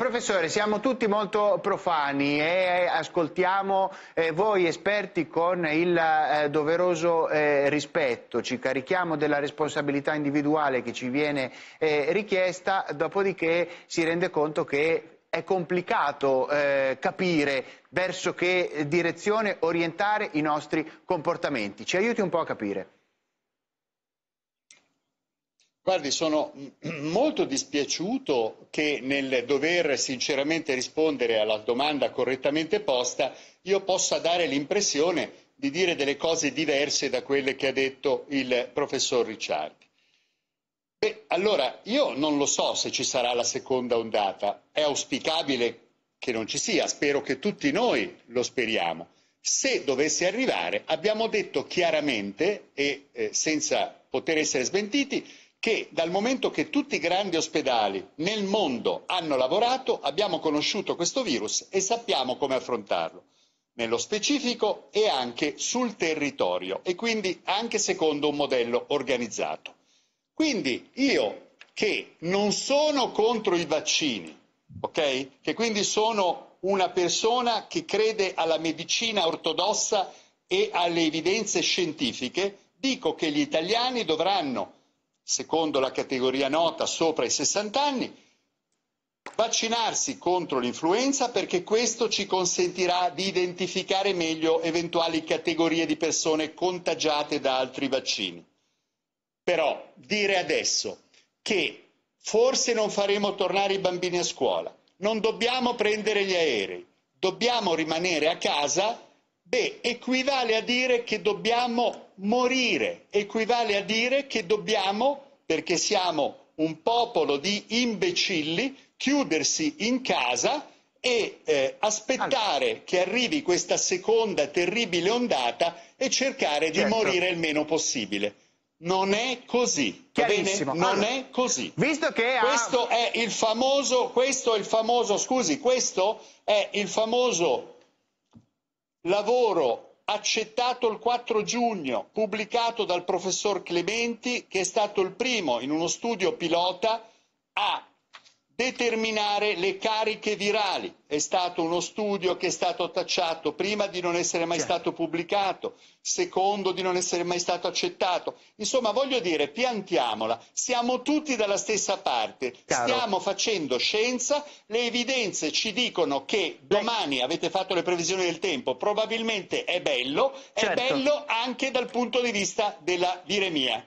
Professore, siamo tutti molto profani e eh, ascoltiamo eh, voi esperti con il eh, doveroso eh, rispetto, ci carichiamo della responsabilità individuale che ci viene eh, richiesta, dopodiché si rende conto che è complicato eh, capire verso che direzione orientare i nostri comportamenti. Ci aiuti un po' a capire. Guardi, sono molto dispiaciuto che nel dover sinceramente rispondere alla domanda correttamente posta io possa dare l'impressione di dire delle cose diverse da quelle che ha detto il professor Ricciardi. Beh, allora io non lo so se ci sarà la seconda ondata, è auspicabile che non ci sia, spero che tutti noi lo speriamo. Se dovesse arrivare, abbiamo detto chiaramente e eh, senza poter essere smentiti che dal momento che tutti i grandi ospedali nel mondo hanno lavorato, abbiamo conosciuto questo virus e sappiamo come affrontarlo, nello specifico e anche sul territorio e quindi anche secondo un modello organizzato. Quindi io che non sono contro i vaccini, ok? Che quindi sono una persona che crede alla medicina ortodossa e alle evidenze scientifiche, dico che gli italiani dovranno secondo la categoria nota sopra i 60 anni, vaccinarsi contro l'influenza perché questo ci consentirà di identificare meglio eventuali categorie di persone contagiate da altri vaccini. Però dire adesso che forse non faremo tornare i bambini a scuola, non dobbiamo prendere gli aerei, dobbiamo rimanere a casa Beh, equivale a dire che dobbiamo morire, equivale a dire che dobbiamo, perché siamo un popolo di imbecilli, chiudersi in casa e eh, aspettare allora. che arrivi questa seconda terribile ondata e cercare di certo. morire il meno possibile. Non è così, Va bene? Non allora, è così. Visto che ha... questo è il famoso, questo è il famoso, scusi, questo è il famoso Lavoro accettato il 4 giugno, pubblicato dal professor Clementi, che è stato il primo in uno studio pilota a determinare le cariche virali. È stato uno studio che è stato tacciato prima di non essere mai certo. stato pubblicato, secondo di non essere mai stato accettato. Insomma, voglio dire, piantiamola, siamo tutti dalla stessa parte, Caro. stiamo facendo scienza, le evidenze ci dicono che domani avete fatto le previsioni del tempo, probabilmente è bello, certo. è bello anche dal punto di vista della viremia.